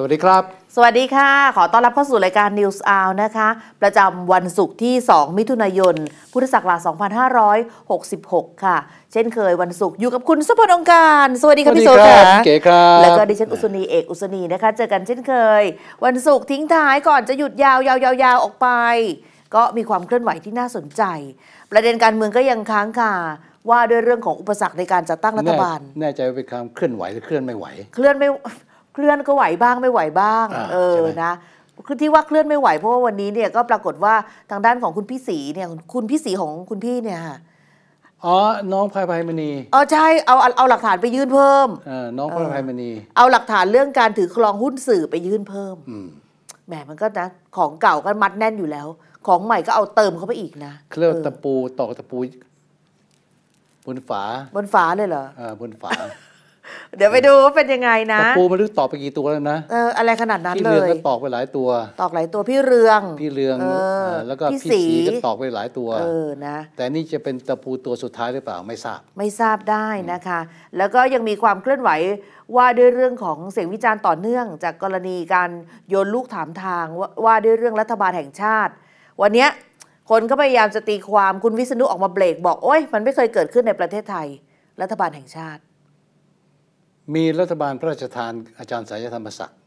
สวัสดีครับ สวัสดีค่ะ ขอต้อนรับเข้าสู่รายการ News Hour นะคะ ประจำวันศุกร์ที่ 2 มิถุนายน พุทธศักราช 2566 ค่ะ เช่นเคยวันศุกร์อยู่กับคุณสุพ์องการ สวัสดีค่ะพี่โซค่ะเก๋ครับ แล้วก็ดิฉันอุศนีเอก อุศนีนะคะ เจอกันเช่นเคย วันศุกร์ทิ้งท้ายก่อนจะหยุดยาวยาวยาวยาวออกไป ก็มีความเคลื่อนไหวที่น่าสนใจ ประเด็นการเมืองก็ยังค้างคาว่าด้วยเรื่องของอุปสรรคในการจัดตั้งรัฐบาลแน่ใจว่าเป็นความเคลื่อนไหวหรือเคลื่อนไม่ไหว เคลื่อนไม่เคลื่อนก็ไหวบ้างไม่ไหวบ้างเออนะคือที่ว่าเคลื่อนไม่ไหวเพราะว่าวันนี้เนี่ยก็ปรากฏว่าทางด้านของคุณพี่สีเนี่ยคุณพี่สีของคุณพี่เนี่ยอ๋อน้องพายพายมณีอ๋อใช่เอาเอาหลักฐานไปยื่นเพิ่มเออน้องพายพายมณีเอาหลักฐานเรื่องการถือครองหุ้นสื่อไปยื่นเพิ่มแหมมันก็นะของเก่าก็มัดแน่นอยู่แล้ว ของใหม่ก็เอาเติมเข้าไปอีกนะเคลือบตะปูตอกตะปูบนฝาบนฝาเลยเหรออ่าบนฝาเดี๋ยวไปดูว่าเป็นยังไงนะปูมันลึกตอกไปกี่ตัวแล้วนะเอออะไรขนาดนั้นเลยพี่เรืองก็ตอกไปหลายตัว ตอกหลายตัวพี่เรืองพี่เรืองแล้วก็พี่สีก็ตอกไปหลายตัวเออนะแต่นี่จะเป็นตะปูตัวสุดท้ายหรือเปล่าไม่ทราบไม่ทราบได้นะคะ แล้วก็ยังมีความเคลื่อนไหวว่าด้วยเรื่องของเสียงวิจารณ์ต่อเนื่อง จากกรณีการโยนลูกถามทางว่าด้วยเรื่องรัฐบาลแห่งชาติ วันนี้คนก็พยายามจะตีความคุณวิษณุออกมาเบรกบอกโอ้ยมันไม่เคยเกิดขึ้นในประเทศไทย รัฐบาลแห่งชาติมีรัฐบาลพระราชทานอาจารย์สายธรรมศักดิ์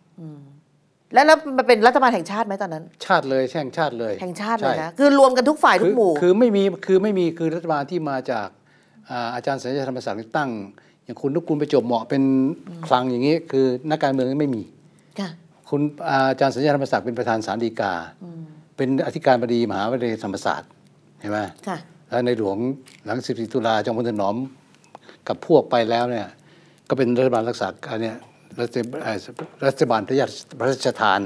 แล้วแล้วมันเป็นรัฐบาลแห่งชาติไหมตอนนั้น ชาติเลยแห่งชาติเลย แห่งชาติเลยนะ คือรวมกันทุกฝ่ายทุกหมู่ คือไม่มี คือไม่มีคือรัฐบาลที่มาจากอาจารย์สายธรรมศักดิ์ตั้งอย่างคุณทุกคุณไปจบเหมาะเป็นคลังอย่างนี้ คือ นักการเมืองไม่มีคุณอาจารย์สัญญาธรรมศักดิ์เป็นประธานสารดีกาเป็นอธิการบดีมหาวิทยาลัยธรรมศาสตร์เห็นไหมแล้วในหลวงหลังสสิบี่ตุลาจอมพลถนอมกับพวกไปแล้วเนี่ยก็เป็นรัฐบาลรักษาการเนี่ย รัฐบาลพระยาพระราชทาน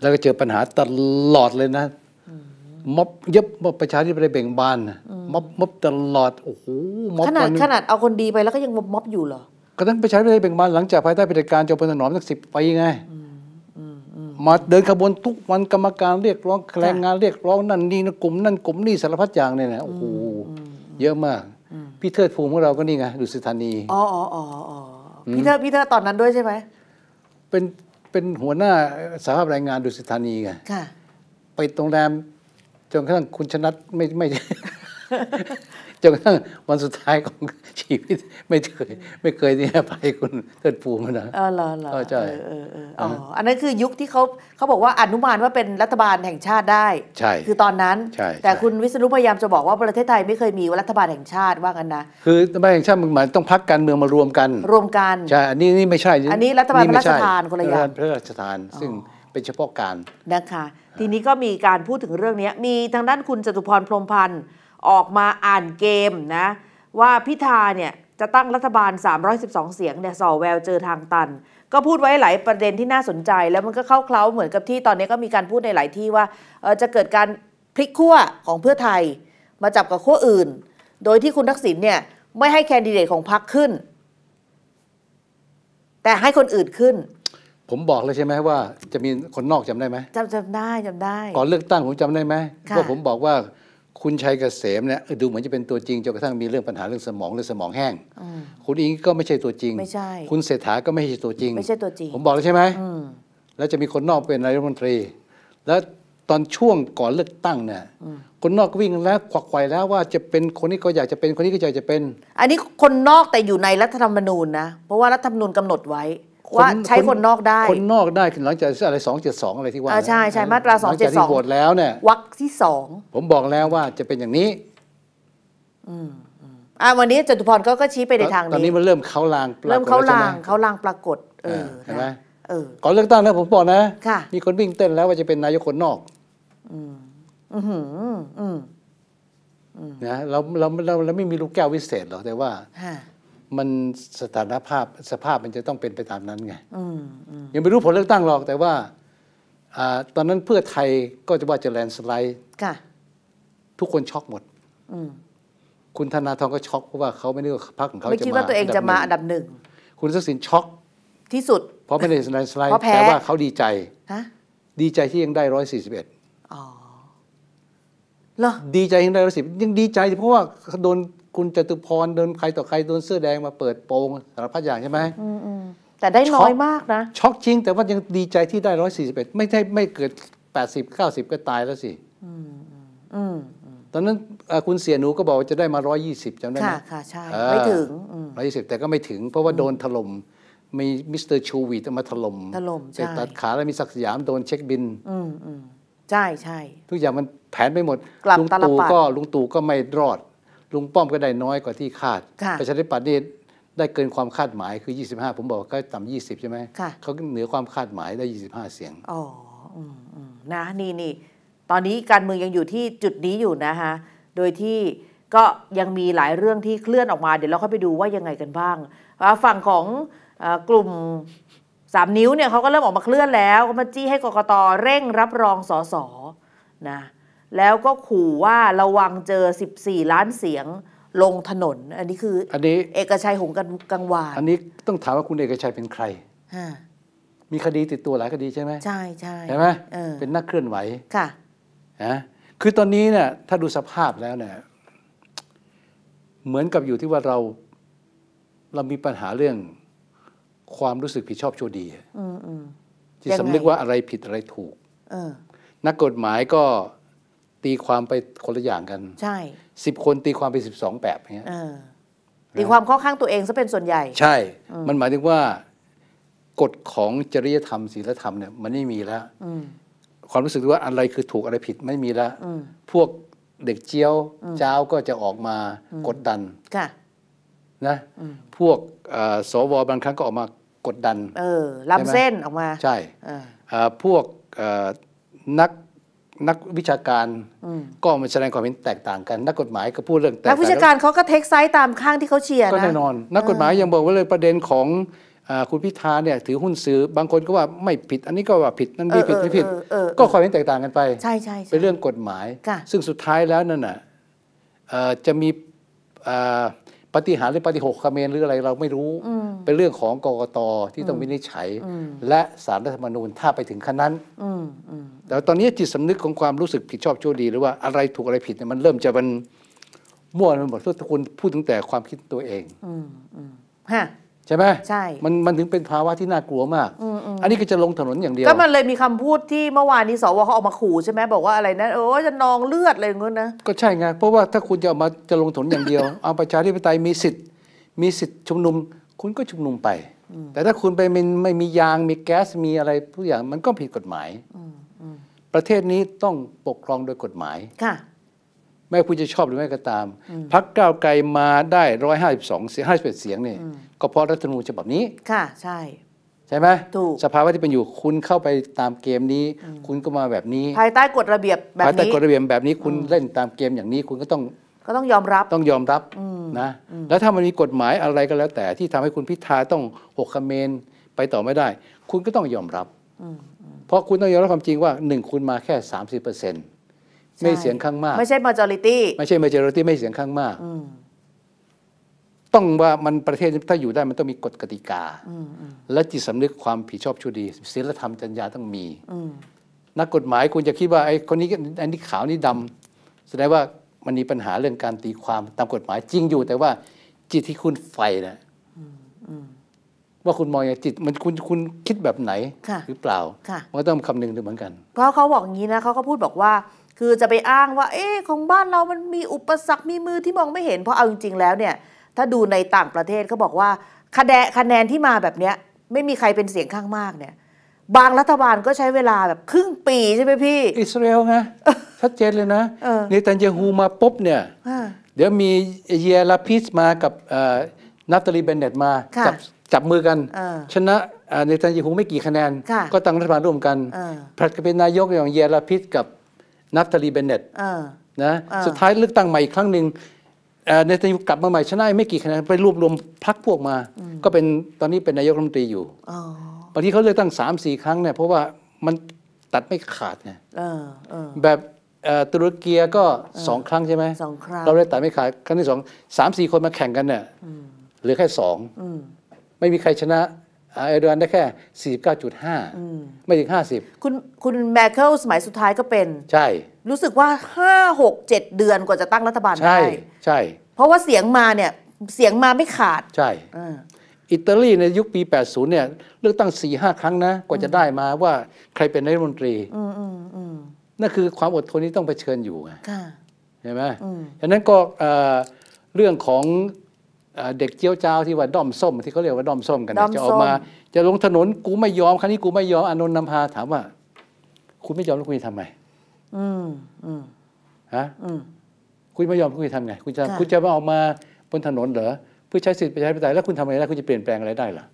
แล้วก็เจอปัญหาตลอดเลยนะม็อบเยบม็อบประชาธิปไตยเบ่งบานม็อบม็อบตลอดโอ้โหม็อบขนาดขนาดเอาคนดีไปแล้วก็ยังม็อบอยู่เหรอกระทั่งประชาธิปไตยเบ่งบานหลังจากภายใต้ปฏิการจอมพลถนอมสักสิบปีไงมาเดินขบวนทุกวันกรรมการเรียกร้องแรงงานเรียกร้องนั่นนี่นะกลุ่มนั่นกลุ่มนี่สารพัดอย่างเนี่ยนะโอ้โหเยอะมากพี่เทิดภูมิของเราก็นี่ไงดุสิตธานี อ๋อ อ๋อ อ๋อ พี่เทิดพี่เทิดตอนนั้นด้วยใช่ไหม เป็นเป็นหัวหน้าสาภาพแรงงาน ดุสิตธานีไง ค่ะ ไปโรงแรมจนกระทั่งคุณชนะไม่ไม่จนกระทั่งวันสุดท้ายของชีวิตไม่เคยไม่เคยที่จะไปคุณเทิดภูมินะอ๋อเหรอเหรอใช่อ๋ออันนั้นคือยุคที่เขาเขาบอกว่าอนุมานว่าเป็นรัฐบาลแห่งชาติได้ ใช่ คือตอนนั้นใช่แต่คุณวิศนุพยายามจะบอกว่าประเทศไทยไม่เคยมีรัฐบาลแห่งชาติว่ากันนะ คือรัฐบาลแห่งชาติมันหมายต้องพักการเมืองมารวมกันรวมกันใช่อันนี้นี่ไม่ใช่อันนี้รัฐบาลพระราชทานคนละอย่างพระราชทานซึ่งเป็นเฉพาะการนะคะทีนี้ก็มีการพูดถึงเรื่องนี้มีทางด้านคุณจตุพรพรมพันธ์ออกมาอ่านเกมนะว่าพิธาเนี่ยจะตั้งรัฐบาล 312 เสียงเนี่ยสอแววเจอทางตัน ก็พูดไว้หลายประเด็นที่น่าสนใจ แล้วมันก็เข้าเคล้าเหมือนกับที่ตอนนี้ก็มีการพูดในหลายที่ว่า จะเกิดการพลิกขั้วของเพื่อไทยมาจับกับขั้วอื่น โดยที่คุณทักษิณเนี่ยไม่ให้แคนดิเดตของพรรคขึ้น แต่ให้คนอื่นขึ้น ผมบอกเลยใช่ไหมว่าจะมีคนนอกจำได้ไหมจำจำได้จำได้ ก่อนเลือกตั้งผมจำได้ไหมว่าผมบอกว่าคุณชัยเกษมเนี่ยดูเหมือนจะเป็นตัวจริงจนกระทั่งมีเรื่องปัญหาเรื่องสมองเรื่องสมองแห้งคุณอิงก็ไม่ใช่ตัวจริง ไม่ใช่คุณเศรษฐาก็ไม่ใช่ตัวจริงไม่ใช่ตัวจริง ผมบอกแล้วใช่ไหม แล้วจะมีคนนอกเป็นนายรัฐมนตรี แล้วตอนช่วงก่อนเลือกตั้งเนี่ยคนนอกวิ่งแล้วควักไขวแล้วว่าจะเป็นคนนี้ก็อยากจะเป็นคนนี้ก็อยากจะเป็น อันนี้คนนอกแต่อยู่ในรัฐธรรมนูญนะเพราะว่ารัฐธรรมนูญกำหนดไว้ว่าใช้คนนอกได้ คนนอกได้หลังจากอะไรสองเจ็ดสองอะไรที่ว่าใช่ ใช่มาตราสองเจ็ดสองโหวตแล้วเนี่ยวักที่สองผมบอกแล้วว่าจะเป็นอย่างนี้ อืมอ่าวันนี้จตุพรก็ก็ชี้ไปในทางนี้ตอนนี้มันเริ่มเขาลางเริ่มเขาลางเขาลางปรากฏเออ เห็นไหมก่อนเลือกตั้งนะผมบอกนะมีคนวิ่งเต้นแล้วว่าจะเป็นนายกคนนอกนะเราเราเราเราไม่มีลูกแก้ววิเศษหรอกแต่ว่ามันสถานภาพสภาพมันจะต้องเป็นไปตามนั้นไงยังไม่รู้ผลเลือกตั้งหรอก แต่ว่า ตอนนั้นเพื่อไทยก็จะว่าจะแลนสไลด์ทุกคนช็อกหมดคุณธนาทองก็ช็อกเพราะว่าเขาไม่ได้ว่าพรรคของเขาจะมา ไม่คิดว่าตัวเองจะมาอันดับหนึ่ง คุณทักษิณช็อก ที่สุดเพราะไม่ได้แลนสไลด์แต่ว่าเขาดีใจดีใจที่ยังได้ร้อยสี่สิบเอ็ดดีใจยังได้ร้อยสิบยังดีใจเพราะว่าโดนคุณจตุพรโดนใครต่อใครโดนเสื้อแดงมาเปิดโปงสารพัดอย่างใช่ไหมแต่ได้น้อยมากนะ ช็อกจริง แต่ว่ายังดีใจที่ได้ร้อยสี่สิบเอ็ดไม่ใช่ไม่เกิดแปดสิบเก้าสิบก็ตายแล้วสิตอนนั้นคุณเสียหนูก็บอกว่าจะได้มาร้อยยี่สิบจำได้ไหมค่ะใช่ ไม่ถึงร้อยยี่สิบแต่ก็ไม่ถึงเพราะว่าโดนถล่มมีมิสเตอร์ชูวีตมาถล่มถล่มใช่ตัดขาแล้วมีศักดิ์สยามโดนเช็คบินใช่ใช่ทุกอย่างมันแผนไปหมดลุงตู่ก็ลุงตู่ก็ไม่รอดลุงป้อมก็ได้น้อยกว่าที่คาดประชาธิปัตย์นี่ได้เกินความคาดหมายคือ 25 ผมบอกก็ต่ำยี่สิบใช่ไหม เขาเหนือความคาดหมายได้ 25 เสียง อ๋อนะนี่นี่ ตอนนี้การเมืองยังอยู่ที่จุดนี้อยู่นะฮะ โดยที่ก็ยังมีหลายเรื่องที่เคลื่อนออกมา เดี๋ยวเราค่อยไปดูว่ายังไงกันบ้าง ฝั่งของกลุ่มสามนิ้วเนี่ยเขาก็เริ่มออกมาเคลื่อนแล้วก็มาจี้ให้กกตเร่งรับรองสสนะแล้วก็ขู่ว่าระวังเจอ 14 ล้านเสียง ลงถนน อันนี้คือ อันนี้ เอกชัยหงกังวานอันนี้ต้องถามว่าคุณเอกชัยเป็นใครมีคดีติดตัวหลายคดีใช่ไหมใช่ใช่ใช่ไหมเป็นนักเคลื่อนไหวค่ะนะคือตอนนี้เนี่ยถ้าดูสภาพแล้วเนี่ยเหมือนกับอยู่ที่ว่าเราเรามีปัญหาเรื่องความรู้สึกผิดชอบชั่วดีที่สำนึกว่าอะไรผิดอะไรถูกนักกฎหมายก็ตีความไปคนละอย่างกัน ใช่ สิบคนตีความไปสิบสองแบบเนี้ยตีความข้อข้างตัวเองซะเป็นส่วนใหญ่ ใช่ มันหมายถึงว่ากฎของจริยธรรม ศีลธรรมเนี่ยมันไม่มีแล้วความรู้สึกว่าอะไรคือถูกอะไรผิดไม่มีแล้วพวกเด็กเจียว เจ้าก็จะออกมากดดัน ค่ะ นะพวกสวบางครั้งก็ออกมากดดัน เออ ล้ำเส้นออกมา ใช่พวกนักนักวิชาการก็มาแสดงความเห็นแตกต่างกัน นักกฎหมายก็พูดเรื่องแตกต่างนักวิชาการเขาก็เทคไซต์ตามข้างที่เขาเชียร์นะก็แน่นอน นักกฎหมายยังบอกว่าเลยประเด็นของคุณพิธาเนี่ยถือหุ้นซื้อ บางคนก็ว่าไม่ผิด อันนี้ก็ว่าผิด นั่นนี่ผิดนี่ผิด ก็ความเห็นแตกต่างกันไปใช่ใช่เป็นเรื่องกฎหมาย ซึ่งสุดท้ายแล้วนั่นน่ะจะมีปฏิหารหรือปฏิหกคเมนหรืออะไรเราไม่รู้ เป็นเรื่องของกกตที่ต้องวินิจฉัย และสารรัฐธรรมนูญถ้าไปถึงขั้นนั้นแต่ตอนนี้จิตสำนึกของความรู้สึกผิดชอบชั่วดี หรือว่าอะไรถูกอะไรผิดเนี่ยมันเริ่มจะมันมั่วไปหมดทุกคนพูดตั้งแต่ความคิดตัวเองฮะใช่ไหมใช่มันมันถึงเป็นภาวะที่น่ากลัวมาก อันนี้ก็จะลงถนนอย่างเดียวก็มันเลยมีคำพูดที่เมื่อวานนี้สวเขาออกมาขู่ใช่ไหมบอกว่าอะไรนะโอ้จะนองเลือดอะไรเงี้ยนะก็ใช่ไงเพราะว่าถ้าคุณจะออกมาจะลงถนนอย่างเดียว เอาประชาธิปไตยมีสิทธิ์มีสิทธิ์ชุมนุม คุณก็ชุมนุมไป แต่ถ้าคุณไปมันไม่มียาง มีแก๊สมีอะไรทุกอย่างมันก็ผิดกฎหมายประเทศนี้ต้องปกครองโดยกฎหมายค่ะไม่คุณจะชอบหรือไม่ก็ตามพักก้าวไกลมาได้ร้อยห้าสิบสองห้าสิบเอ็ดเสียงนี่ก็เพราะรัฐธรรมนูญฉบับนี้ค่ะใช่ใช่ไหมถูกสภาวาที่เป็นอยู่คุณเข้าไปตามเกมนี้ คุณก็มาแบบนี้ภายใต้กฎระเบียบแบบนี้ภายใต้กฎระเบียบแบบนี้คุณเล่นตามเกมอย่างนี้ คุณก็ต้องก็ต้องยอมรับต้องยอมรับนะแล้วถ้ามันมีกฎหมายอะไรก็แล้ว แต่ที่ทำให้คุณพิธาต้องหกคะแนนไปต่อไม่ได้ คุณก็ต้องยอมรับเพราะคุณต้องยอมรับความจริงว่าหนึ่งคุณมาแค่สามสิบเปอร์เซ็นต์ไม่เสียงข้างมากไม่ใช่ majority ไม่ใช่ majority ไม่เสียงข้างมาก ต้องว่ามันประเทศถ้าอยู่ได้ มันต้องมีกฎกติกาและจิตสำนึกความผิดชอบชั่วดีศีลธรรมจริยาต้องมีนักกฎหมายคุณจะคิดว่าไอ้คนนี้อันนี้ขาวนี่ดำแสดงว่ามันมีปัญหาเรื่องการตีความตามกฎหมายจริงอยู่ แต่ว่า จิตที่คุณใฟนะว่าคุณมองอย่างจิตมันคุณคุณคิดแบบไหน หรือเปล่ามันก็ต้องคำนึงด้วยเหมือนกันเพราะเขาบอกอย่างนี้นะเขาก็พูดบอกว่าคือจะไปอ้างว่าเอ๊ของบ้านเรามันมีอุปสรรคมีมือที่มองไม่เห็นเพราะเอาจริงๆ แล้วเนี่ย ถ้าดูในต่างประเทศเขาบอกว่าคะแนนคะแนนที่มาแบบเนี้ยไม่มีใครเป็นเสียงข้างมากเนี่ย บางรัฐบาลก็ใช้เวลา แบบ ครึ่งปีใช่ไหมพี่ อิสราเอลไงชัดเจนเลยนะนตันยาฮูมาปุ๊บเนี่ยเดี๋ยวมีเยลาพิสมากับนัตตลีเบนเนตมาจับจับมือกันชนะในตันยาฮูไม่กี่คะแนนก็ตั้งรัฐบาลร่วมกันผลัดกันเป็นนายกอย่างเยลาพิสกับนัฟทาลีเบนเนตนะ สุดท้ายเลือกตั้งใหม่อีกครั้งหนึ่งเนตันยูกลับมาใหม่ชนะ ไม่กี่คะแนนไปรวบรวมพรรคพวกมา ก็เป็นตอนนี้เป็นนายกรัฐมนตรีอยู่บางทีเขาเลือกตั้งสามสี่ครั้งเนี่ยเพราะว่ามันตัดไม่ขาดไงแบบตุรกีก็สองครั้งใช่ไหมสองครั้ง เราได้ตัดไม่ขาดครั้งที่สองสามสี่คนมาแข่งกันเนี่ยเหลือแค่สอง ไม่มีใครชนะเอเดือนได้แค่49.5 ไม่ถึง50 คุณคุณแมคเคิลสมัยสุดท้ายก็เป็น ใช่ รู้สึกว่า5 6 7 เดือนกว่าจะตั้งรัฐบาลได้ใช่ ใช่ เพราะว่าเสียงมาเนี่ย เสียงมาไม่ขาด ใช่อิตาลีในยุคปี 80 เนี่ย เลือกตั้ง4-5 ครั้งนะ กว่าจะได้มาว่าใครเป็นนายมนตรีนั่นคือความอดทนที่ต้องเผชิญอยู่ไงใช่ไหมฉะนั้นก็เรื่องของเด็กเจียวเจ้าที่ว่าด้อมส้ม ที่เขาเรียกว่าด้อมส้มกันจะออกมา จะลงถนน กูไม่ยอมครั้นี้กูไม่ยอมอนนท์นำพาถามว่า คุณไม่ยอมแล้วคุณจะทำไงอืมอืมฮะคุณไม่ยอมคุณจะทำไงคุณจะคุณจะมาออกมาบนถนนเหรอเพื่อใช้สิทธิ์ประชาไปแต่แล้วคุณทำอะไรได้คุณจะเปลี่ยนแปลงอะไรได้ล่ะ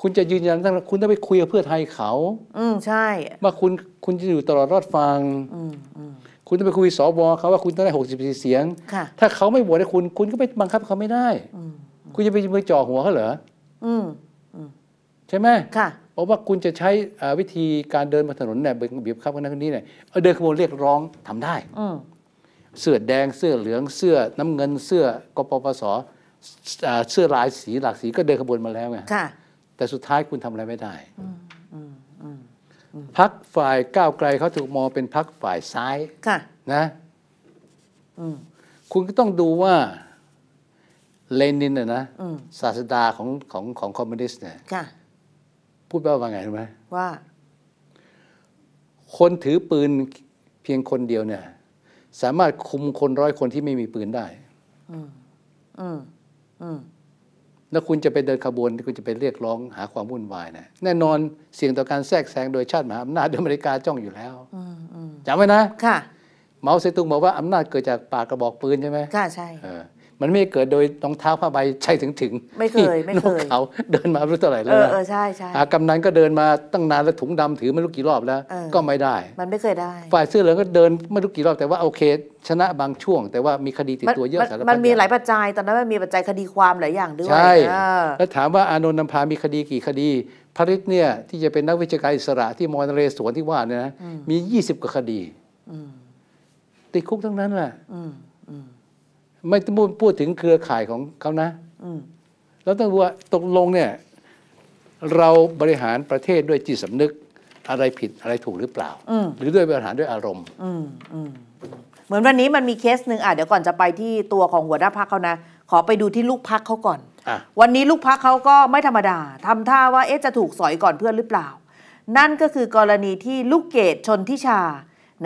คุณจะยืนยันตั้งคุณต้องไปคุยกับเพื่อไทยเขา อืมใช่ว่าคุณคุณจะอยู่ตลอดรอดฟังคุณต้องไปคุยสวเขาว่าคุณต้องได้หกสิบสี่เสียง ถ้าเขาไม่โหวตให้คุณคุณก็ไปบังคับเขาไม่ได้คุณจะไปมือจ่อหัวเขาเหรอใช่ไหมเพราะว่าคุณจะใช้วิธีการเดินบนถนนเนี่ยบีบคับกันนั้นนนี้เนี่ยเดินขบวนเรียกร้องทำได้เสื้อแดงเสื้อเหลืองเสื้อน้ำเงินเสื้อกปปสเสื้อลายสีหลากสีก็เดินขบวนมาแล้วไงแต่สุดท้ายคุณทำอะไรไม่ได้พักฝ่ายก้าวไกล เขาถูกมองเป็นพักฝ่ายซ้าย ค่ะนะคุณก็ต้องดูว่า เลนินน่ยนะศาสดาของของของคอมมิวนิสต์เนี่ยพูดว่าไงรู้ไหมว่า คนถือปืนเพียงคนเดียวเนี่ย สามารถคุมคนร้อยคนที่ไม่มีปืนได้ อืมอืมอืมแล้วคุณจะไปเดินขบวน คุณจะไปเรียกร้องหาความวุ่นวายนะ แน่นอนเสี่ยงต่อการแทรกแซงโดยชาติมหาอำนาจอเมริกาจ้องอยู่แล้วจำไว้นะ ค่ะ เมาเซตุงบอกว่าอำนาจเกิดจากปากกระบอกปืนใช่ไหม ค่ะ ใช่มันไม่เกิดโดยรองเท้าผ้าใบใช่ถึงถึง ไม่เคยไม่เคยเขาเดินมาไม่รู้เท่าไหร่แล้วเออเออใช่ใช่กำนันก็เดินมาตั้งนานแล้วถุงดำถือไม่รู้กี่รอบแล้ว ก็ไม่ได้ มันไม่เคยได้ ฝ่ายเสื้อเหลืองก็เดินไม่รู้กี่รอบ แต่ว่าโอเค ชนะบางช่วง แต่ว่ามีคดีติดตัวเยอะสารพัดมันมีหลายปัจจัยตอนนั้นมันมีปัจจัยคดีความหลายอย่างด้วยใช่แล้วถามว่าอานนท์นำพามีคดีกี่คดีพระฤทธิ์เนี่ยที่จะเป็นนักวิจายอิสระที่มอนเรสวนที่ว่าเนี่ยนะมี 20กว่าคดีติดคุกทั้งนั้นแหละไม่ต้องพูดถึงเครือข่ายของเขานะเราต้องว่าตกลงเนี่ย เราบริหารประเทศด้วยจิตสำนึกอะไรผิดอะไรถูกหรือเปล่า หรือด้วยบริหารด้วยอารมณ์เหมือนวันนี้มันมีเคสหนึ่งอ่ะเดี๋ยวก่อนจะไปที่ตัวของหัวหน้าพักเขานะ ขอไปดูที่ลูกพักเขาก่อนอวันนี้ลูกพักเขาก็ไม่ธรรมดาทำท่าว่าเอ๊ะจะถูกสอยก่อนเพื่อนหรือเปล่า นั่นก็คือกรณีที่ลูกเกดชนทิชา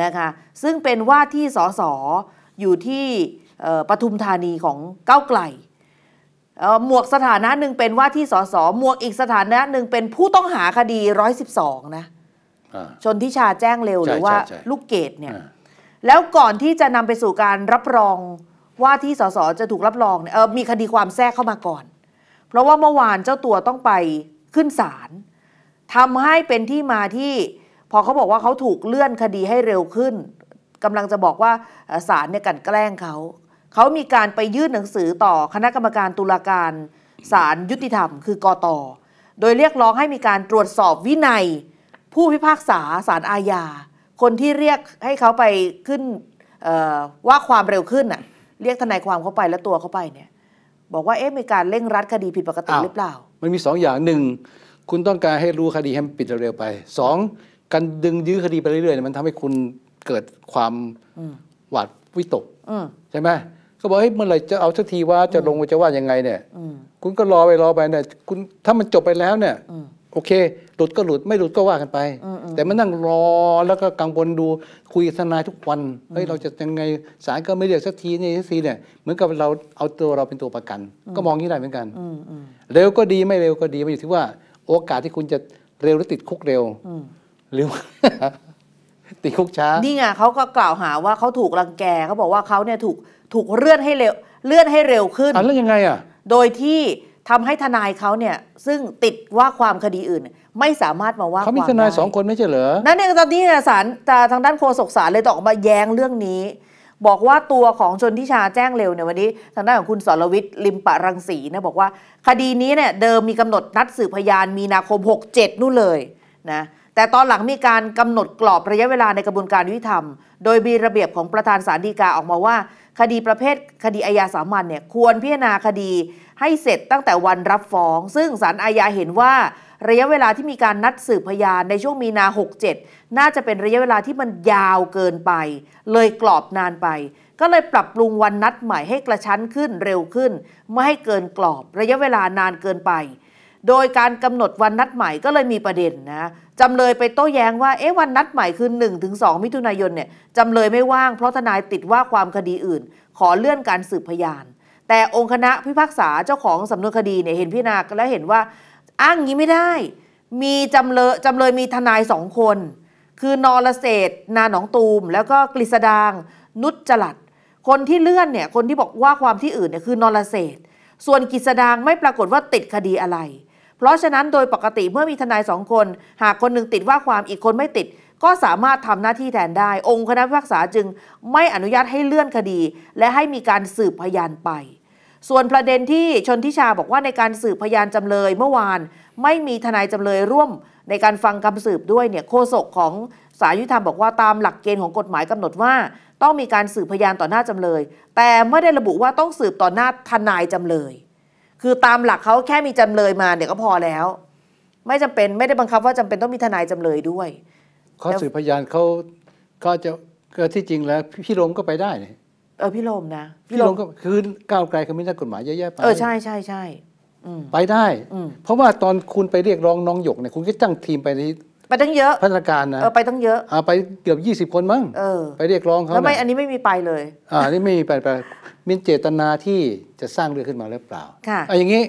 นะคะ ซึ่งเป็นว่าที่สสอยู่ที่ปทุมธานีของก้าวไกล หมวกสถานะหนึ่งเป็นว่าที่สส หมวกอีกสถานะหนึ่งเป็นผู้ต้องหาคดีร้อยสิบสองนะ ชนทิชาแจ้งเร็วหรือว่าลูกเกดเนี่ย แล้วก่อนที่จะนำไปสู่การรับรองว่าที่สส จะถูกรับรองเนี่ยเออมีคดีความแทรกเข้ามาก่อน เพราะว่าเมื่อวานเจ้าตัวต้องไปขึ้นศาลทำให้เป็นที่มาที่ พอเขาบอกว่าเขาถูกเลื่อนคดีให้เร็วขึ้น กำลังจะบอกว่าศาลเนี่ยกันแกล้งเขาเขามีการไปยื่นหนังสือต่อคณะกรรมการตุลาการศาลยุติธรรม คือกอตอโดยเรียกร้องให้มีการตรวจสอบวินัย ผู้พิพากษาศาลอาญา คนที่เรียกให้เขาไปขึ้นว่าความเร็วขึ้นน่ะเรียกทนายความเข้าไปและตัวเข้าไปเนี่ย บอกว่าเอ๊ะมีการเร่งรัดคดีผิดปกติหรือเปล่ามันมีสองอย่างหนึ่งคุณต้องการให้รู้คดีให้มันปิดเร็วไปสองการดึงยื้อคดีไปเรื่อยๆมันทำให้คุณเกิดความหวาดวิตกใช่ไหมก็บอกเฮ้ยเมื่อไหร่จะเอาสักทีว่าจะลงจะว่ายังไงเนี่ยคุณก็รอไปรอไปเนี่ยคุณถ้ามันจบไปแล้วเนี่ยโอเค หลุดก็หลุดไม่หลุดก็ว่ากันไปแต่มันั่งรอแล้วก็กังวลดูคุยทนายทุกวันเฮ้ยเราจะยังไงศาลก็ไม่เรียกสักทีนี่สักทีเนี่ยเหมือนกับเราเอาตัวเราเป็นตัวประกัน ก็มองนี้ได้เหมือนกันเร็วก็ดีไม่เร็วก็ดี มันอยู่ที่ว่าโอกาสที่คุณจะเร็วหรือติดคุกเร็วหรือติดคุกช้านี่ไงเขาก็กล่าวหาว่าเขาถูกรังแกเขาบอกว่าเขาเนี่ยถูกถูกเลื่อนให้เร็วเลื่อนให้เร็วขึ้นอ่ะเลอนยังไงอ่ะโดยที่ทำให้ทนายเขาเนี่ยซึ่งติดว่าความคดีอื่น ไม่สามารถมาว่าเขามีทนายสองคนไม่ใช่เหรอนั่นเองตอนนี้ศาลทางด้านโฆษกศาลเลยต้องออกมาแย้งเรื่องนี้ บอกว่าตัวของชนทิชาแจ้งเร็วเนี่ยวันนี้ ทางด้านของคุณสรวิทย์ลิมปะรังสีนะบอกว่า คดีนี้เนี่ยเดิมมีกำหนดนัดสืบพยาน มีนาคม 67นู่นเลยนะแต่ตอนหลังมีการกำหนดกรอบระยะเวลาในกระบวนการยุติธรรม โดยมีระเบียบของประธานศาลฎีกาออกมาว่า คดีประเภทคดีอาญาสามัญเนี่ยควรพิจารณาคดีให้เสร็จตั้งแต่วันรับฟ้อง ซึ่งศาลอาญาเห็นว่า ระยะเวลาที่มีการนัดสืบพยานในช่วงมีนา 67 น่าจะเป็นระยะเวลาที่มันยาวเกินไป เลยกรอบนานไป ก็เลยปรับปรุงวันนัดใหม่ให้กระชั้นขึ้นเร็วขึ้นไม่ให้เกินกรอบระยะเวลานานเกินไป โดยการกำหนดวันนัดใหม่ก็เลยมีประเด็นนะจำเลยไปโต้แย้งว่า เอ๊ะ วันนัดใหม่คือ1-2 มิถุนายนเนี่ย จำเลยไม่ว่าง เพราะทนายติดว่าความคดีอื่น ขอเลื่อนการสืบพยาน แต่องค์คณะพิพากษาเจ้าของสำนวนคดีเนี่ย เห็นพิจารณาและเห็นว่า อ้างงี้ไม่ได้ มีจำเลยจำเลยมีทนายสองคน คือนอรเศษนาหนองตูม แล้วก็กฤษดาง นุชจลัด คนที่เลื่อนเนี่ยคนที่บอกว่าความที่อื่นเนี่ยคือนอรเศษส่วนกฤษดางไม่ปรากฏว่าติดคดีอะไรเพราะฉะนั้นโดยปกติเมื่อมีทนายสองคน หากคนหนึ่งติดว่าความอีกคนไม่ติดก็สามารถทำหน้าที่แทนได้ องค์คณะพิพากษาจึงไม่อนุญาตให้เลื่อนคดี และให้มีการสืบพยานไป ส่วนประเด็นที่ชนทิชาบอกว่าในการสืบพยานจำเลย เมื่อวานไม่มีทนายจำเลยร่วม ในการฟังคำสืบด้วยเนี่ยโฆษกของสายุธรรมบอกว่าตามหลักเกณฑ์ของกฎหมายกำหนดว่าต้องมีการสืบพยานต่อหน้าจำเลย แต่ไม่ได้ระบุว่าต้องสืบต่อหน้าทนายจำเลยคือตามหลักเขาแค่มีจำเลยมาเดี๋ยวก็พอแล้ว ไม่จำเป็นไม่ได้บังคับว่าจำเป็นต้องมีทนายจำเลยด้วยข้อสืบพยานเขาก็จะก็ที่จริงแล้วพี่ลมก็ไปได้เนี่ยเออพี่ลมนะพี่ลมก็คือก้าวไกลเขาม่นด้กฎหมายเยอะแยะไปเออใช่ใช่ใช่ไปได้เพราะว่าตอนคุณไปเรียกร้องน้องหยกเนี่ยคุณก็จ้างทีมไปในไปตั้งเยอะพัฒนาการนะเออไปตั้งเยอะอ่าไปเกือบ 20 คนมั้งเออไปเรียกร้องเขาแล้วไม่อันนี้ไม่มีไปเลย อ่านี่ไม่มีไปไปมีเจตนาที่จะสร้างเรื่องขึ้นมาหรือเปล่าค่ะออย่างนี้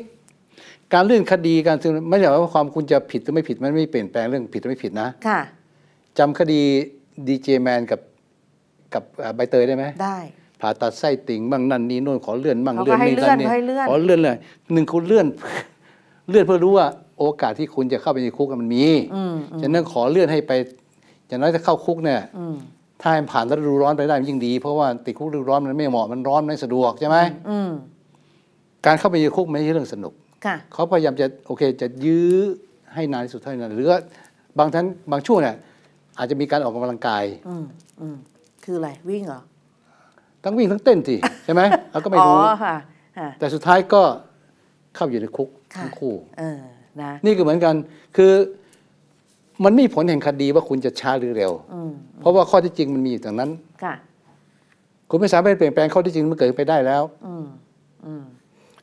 การเรื่องคดีการซึ่งไม่ใช่ว่าความคุณจะผิดหรือไม่ผิด มันไม่เปลี่ยนแปลงเรื่องผิดหรือไม่ผิดนะค่ะจำคดีดีเจแมนกับกับใบเตยได้ไหมได้ผ่าตัดไส้ติ่งบ้างนั่นนี่นู่นขอเลื่อนบ้างเลื่อนนี่นั่นนี่ขอเลื่อนเลยหนึ่งคุณเลื่อน เลื่อนเพื่อรู้ว่าโอกาสที่คุณจะเข้าไปในคุกมันมีฉะนั้นขอเลื่อนให้ไปอย่างน้อยจะเข้าคุกเนี่ยถ้าให้ผ่านฤดูร้อนไปได้มันยิ่งดี เพราะว่าติดคุกฤดูร้อนมันไม่เหมาะมันร้อนไม่สะดวกใช่ไหมการเข้าไปในคุกไม่ใช่เรื่องสนุกเขาพยายามจะโอเค จะยื้อให้นานที่สุดเท่านั้นหรือบางท่านบางช่วงเนี่ยอาจจะมีการออกกำลังกายคืออะไรวิ่งเหรอทั้งวิ่งทั้งเต้นสิใช่ไหมเราก็ไม่รู้แต่สุดท้ายก็เข้าอยู่ในคุกทั้งคู่นะนี่ก็เหมือนกัน คือมันไม่ีผลแห่งคดีว่าคุณจะช้าหรือเร็ว เพราะว่าข้อที่จริงมันมีอยู่ตรงนั้นค่ะคุณไม่สามารถเปลี่ยนแปลงข้อที่จริงมันเกิดไปได้แล้ว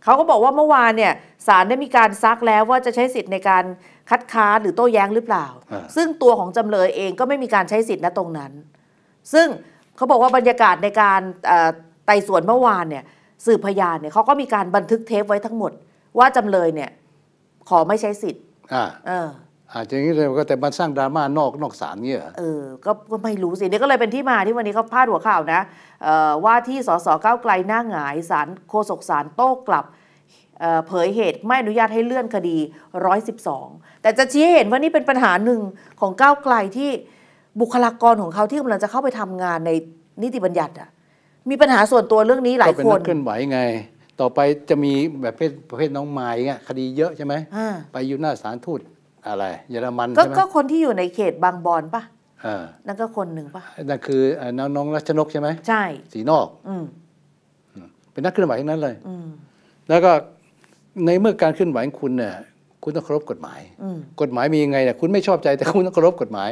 เขาก็บอกว่าเมื่อวานเนี่ยศาลได้มีการซักแล้วว่าจะใช้สิทธิ์ในการคัดค้านหรือโต้แย้งหรือเปล่า ซึ่งตัวของจำเลยเองก็ไม่มีการใช้สิทธิ์ณตรงนั้น ซึ่งเขาบอกว่าบรรยากาศในการไต่สวนเมื่อวานเนี่ยสื่อพยานเนี่ยเขาก็มีการบันทึกเทปไว้ทั้งหมด ว่าจำเลยเนี่ยขอไม่ใช้สิทธิ์ อ่า เอออาจจะอย่างนี้เลยก็แต่มันสร้างดราม่านอก นอกศาลเนี่ยเออก็ก็ไม่รู้สินี่ก็เลยเป็นที่มาที่วันนี้เขาพาดหัวข่าวนะว่าที่สสก้าวไกลหน้าหงายศาลโคศกศาลโต้กลับเผยเหตุไม่อนุญาตให้เลื่อนคดี112แต่จะชี้ให้เห็นว่านี่เป็นปัญหาหนึ่งของก้าวไกลที่บุคลากรของเขาที่กำลังจะเข้าไปทำงานในนิติบัญญัติอ่ะ มีปัญหาส่วนตัวเรื่องนี้หลายคนก็เป็นนักเคลื่อนไหวไงต่อไปจะมีแบบประเภทน้องไม้คดีเยอะใช่ไหมไปอยู่หน้าสารทูตอะไรเยอรมันก็คนที่อยู่ในเขตบางบอนปะนั่นก็คนหนึ่งปะนั่นคือน้องน้องรัชนกใช่ไหมใช่ สีนอกเป็นนักเคลื่อนไหวทั้งนั้นเลยแล้วก็ในเมื่อการเคลื่อนไหวของคุณ เนี่ยคุณต้องเคารพกฎหมายกฎหมายมียังไงเนี่ยคุณไม่ชอบใจแต่คุณต้องเคารพกฎหมาย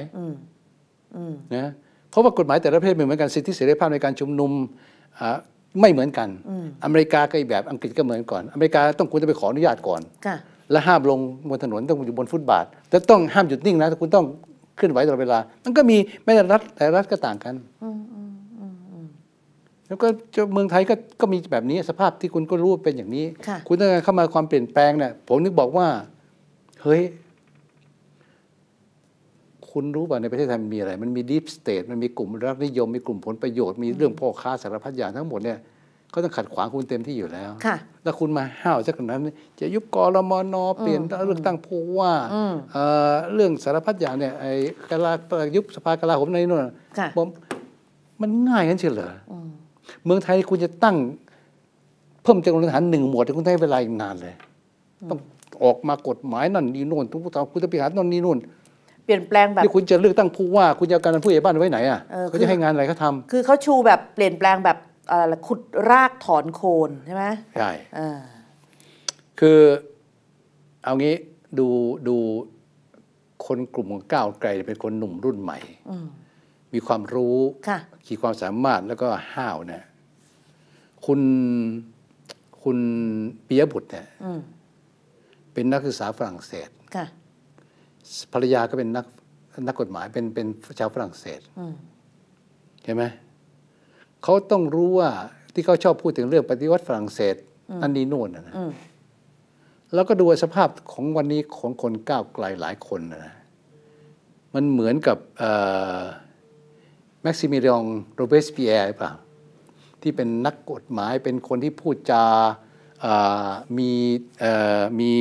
นะเพราะว่ากฎหมายแต่ละประเภทเหมือนกันสิทธิเสรีภาพในการชุมนุมไม่เหมือนกัน อเมริกาก็อีกแบบ อังกฤษก็เหมือนก่อน อเมริกาต้องคุณจะไปขออนุญาตก่อนและห้ามลงบนถนนต้องอยู่บนฟุตบาทแล้วต้องห้ามหยุดนิ่งนะคุณต้องเคลื่อนไหวตลอดเวลามันก็มีแม้ต่รัฐแต่รัฐก็ต่างกันแล้วก็เมืองไทยก็ก็มีแบบนี้ สภาพที่คุณก็รู้เป็นอย่างนี้คุณต้องการเข้ามาความเปลี่ยนแปลงเนี่ย ผมนึกบอกว่า เฮ้ยคุณรู้ป่ะในประเทศไทยมันมีอะไรมันมีดีฟสเตทมันมีกลุ่มรัฐนิยม มีกลุ่มผลประโยชน์มีเรื่องพ่อค้าสารพัดอย่างทั้งหมดเนี่ยก็ต้องขัดขวางคุณเต็มที่อยู่แล้วแล้วคุณมาห้าวจากนั้น จะยุบกรมนเปลี่ยน เรื่องตั้งผู้ว่าเรื่องสารพัดอย่างเนี่ยไอ้กลายุบสภากลาโหมในนู่นผมมันง่ายนั้นเชียวเหรอเมืองไทยคุณจะตั้ง เพิ่มจำนวนทหารหนึ่งหมวดคุณได้เวลาอีกนานเลย ต้องออกมากฎหมายนั่นนี่นู่นทุกทางคุณจะไปหานั่นนี่นู่นเปลี่ยนแปลงแบบที่คุณจะเลือกตั้งผู้ว่าคุณจะาการผู้ใหญ่บ้านไว้ไหนอ่ะเขาจะให้งานอะไรเขาทำคือเขาชูแบบเปลี่ยนแปลงแบบขุดรากถอนโคนใช่ไหมใช่คือเอางี้ดูดูคนกลุ่มของก้าวไกลเป็นคนหนุ่มรุ่นใหม่มีความรู้ขีดความสามารถ แล้วก็ห้าวเนะคุณคุณปิยบุตร เนี่ยเป็นนักศึกษาฝรั่งเศสภรรยาก็เป็นนักนักกฎหมาย เป็นเป็นชาวฝรั่งเศสเห็นไหม เขาต้องรู้ว่าที่เขาชอบพูดถึงเรื่องปฏิวัติฝรั่งเศสนั่นนี่โน่นนะแล้วก็ดูสภาพของวันนี้ ของคนก้าวไกลหลายคนนะมันเหมือนกับแม็กซิมิเลยงโรเบสเปียร์หรือเปล่า ที่เป็นนักกฎหมายเป็นคนที่พูดจามีมี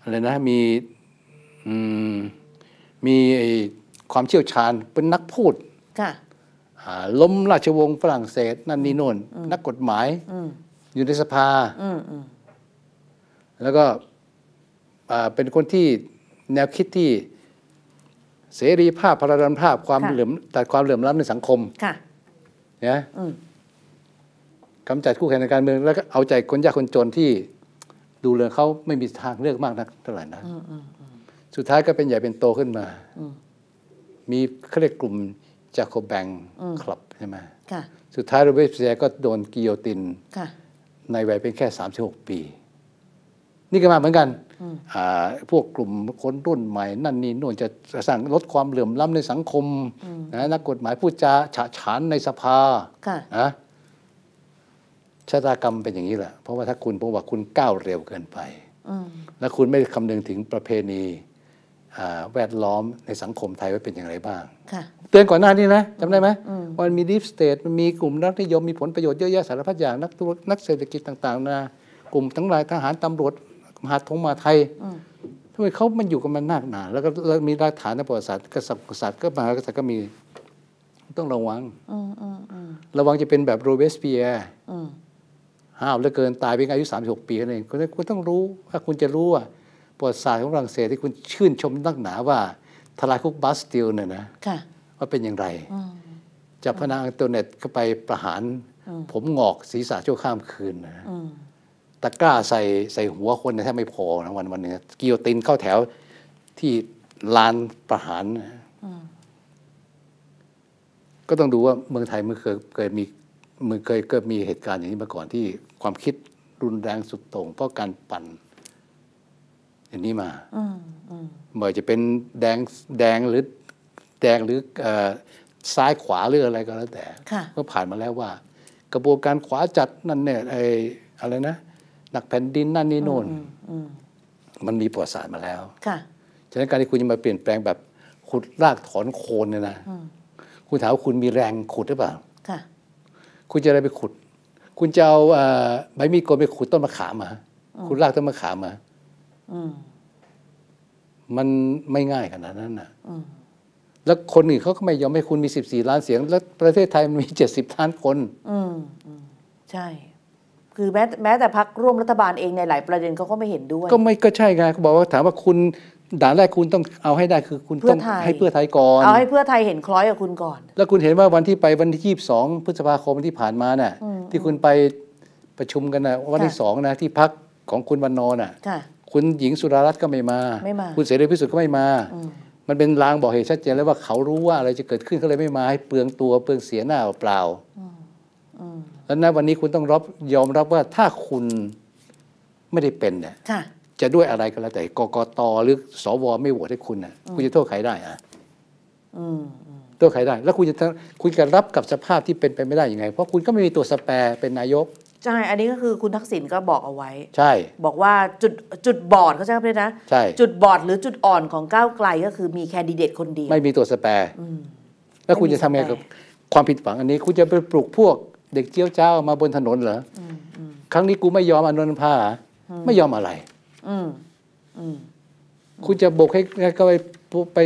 อะไรนะ มีมีความเชี่ยวชาญเป็นนักพูดล้มราชวงศ์ฝรั่งเศส นั่นนี่โน่น นักกฎหมายอยู่ในสภาแล้วก็เป็นคนที่แนวคิดที่เสรีภาพพลรันภาพ ความเหลื่อมตัดความเหลื่อมล้ำในสังคม ค่ะนะกำจัดคู่แข่งในการเมืองแล้วก็เอาใจคนยากคนจนที่ดูเลยเขาไม่มีทางเลือกมากนักเท่าไหร่นะสุดท้ายก็เป็นใหญ่เป็นโตขึ้นมา มีเครียกกลุ่ม จากโคแบงคลับใช่ไหมสุดท้ายโรเบิร์ตเซียก็โดนกิโยตินในวัยเป็นแค่สสามิบหกปี นี่ก็มาเหมือนกัน พวกกลุ่มคนรุ่นใหม่นั่นนี่นู่นจะสั่งลดความเหลื่อมล้ำในสังคมนะนักกฎหมายพูดจาฉะฉานในสภาะนะชะตากรรมเป็นอย่างนี้แหละ เพราะว่าถ้าคุณพบว่าคุณก้าวเร็วเกินไปและคุณไม่คำนึงถึงประเพณีแวดล้อมในสังคมไทยไว้เป็นอย่างไรบ้างเตือนก่อนหน้านี้นะจำได้ไหมวันมีดิฟสเตทมันมีกลุ่มนักนิยมมีผลประโยชน์เยอะแยะสารพัดอย่างนักธุรกิจนักเศรษฐกิจต่าง ๆ นะ กลุ่มทั้งหลายทหารตำรวจ มหาธงมาไทยทำไมเขามันอยู่กันมานากหนา แล้วก็มีรากฐานในประวัติศาสตร์กษัตริย์กษัตริย์ก็มหากษัตริย์ก็มีต้องระวังระวังจะเป็นแบบโรเบสเปียร์ห้าวเหลือเกินตายเป็นอายุสสามิบหกปีนั่นเองคุณต้องรู้ถ้าคุณจะรู้อ่ะประวัติศาสตร์ของฝรั่งเศสที่คุณชื่นชมนักหนาว่าทลายคุกบาสติลเนี่ยนะว่าเป็นอย่างไรจับพนางตัวเน็ตเข้าไปประหาร ผมงอกศีรษะชั่วข้ามคืนนะตะกร้าใส่ใส่หัวคนแทบไม่พอนะวันวันน้เกิโยตินเข้าแถวที่ลานประหาร ก็ต้องดูว่าเมืองไทยมันเคยเคยมีมันเคยเกิดมีเหตุการณ์อย่างนี้มาก่อนที่ความคิดรุนแรงสุดโต่งเพราะการปั่นอันนี้มาเมื่อจะเป็นแดงแดงหรือแดงหรือซ้ายขวาหรืออะไรก็แล้วแต่ ก็ผ่านมาแล้วว่า กระบวนการขวาจัดนั่นเนี่ยไออะไรนะหนักแผ่นดินนั่นนี่โน่นมันมีประวัติศาสตร์มาแล้ว ค่ะ ฉะนั้นการที่คุณจะมาเปลี่ยนแปลงแบบขุดรากถอนโคนเนี่ยนะคุณถามว่าคุณมีแรงขุดหรือเปล่า ค่ะ คุณจะอะไรไปขุด คุณจะเอาใบมีดโกนไปขุดต้นมะขามมา คุณรากต้นมะขามมามันไม่ง่ายขนาดนั้นนะแล้วคนอื่นเขาก็ไม่ยอมให้คุณมีสิบสี่ล้านเสียง แล้ว ประเทศไทยมันมีเจ็ดสิบล้านคน อืมใช่ คือแม้แม้แต่พักร่วมรัฐบาลเองในหลายประเด็นเขาก็ไม่เห็นด้วย ก็ไม่ก็ใช่ไงเขาบอกว่าถามว่าคุณ ด่านแรกคุณต้องเอาให้ได้คือคุณต้องให้เพื่อไทยก่อน เอาให้เพื่อไทยเห็นคล้อยกับคุณก่อน แล้วคุณเห็นว่าวันที่ไปวันที่ยี่สิบสองพฤษภาคมที่ผ่านมาน่ะ ที่คุณไปประชุมกันนะวันที่สองนะที่พักของคุณวันนอนอ่ะคุณหญิงสุดารัตน์ก็ไม่มา คุณเสรีพิสุทธิ์ก็ไม่มา มันเป็นลางบอกเหตุชัดเจนแล้วว่าเขารู้ว่าอะไรจะเกิดขึ้นเขาเลยไม่มาให้เปลืองตัวเปลืองเสียหน้าเปล่าแล้วนะวันนี้คุณต้องรับยอมรับว่าถ้าคุณไม่ได้เป็นเนี่ยจะด้วยอะไรก็แล้วแต่กกตหรือ สวไม่โหวตให้คุณนะคุณจะโทษใครได้อะโทษใครได้ แล้วคุณจะคุณจะรับกับสภาพที่เป็นไปไม่ได้ยังไง เพราะคุณก็ไม่มีตัวสแปรเป็นนายกใช่ อันนี้ก็คือคุณทักษิณก็บอกเอาไว้ ใช่ บอกว่าจุดจุดบอดเขาใช้คำนี้นะใช่ จุดบอดหรือจุดอ่อนของก้าวไกลก็คือมีแคนดิเดตคนเดียว ไม่มีตัวสแปร์แล้วคุณจะทำไงกับความผิดหวังอันนี้ คุณจะไปปลุกพวก เด็กเจี้ยวเจ้ามาบนถนนเหรอครั้งนี้กูไม่ยอมอนนพาไม่ยอมอะไร คุณจะบกให้ก็ไปไป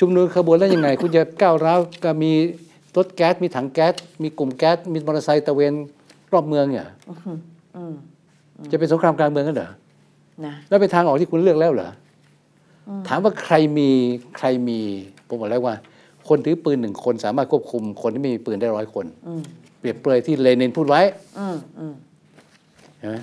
ชุมนุมขบวนแล้วยังไง คุณจะก้าวร้าวก็มีรถแก๊ส มีถังแก๊ส มีกลุ่มแก๊ส มีมอเตอร์ไซค์ตะเวนรอบเมืองเนี่ยจะเป็นสงครามกลางเมืองกันเหรอนะแล้วเป็นทางออกที่คุณเลือกแล้วเหรอถามว่าใครมีใครมีผมบอกแล้วว่าคนถือปืนหนึ่งคนสามารถควบคุมคนที่ไม่มีปืนได้ร้อยคนเปรียบเปรยที่เลนินพูดไว้ใช่ไหม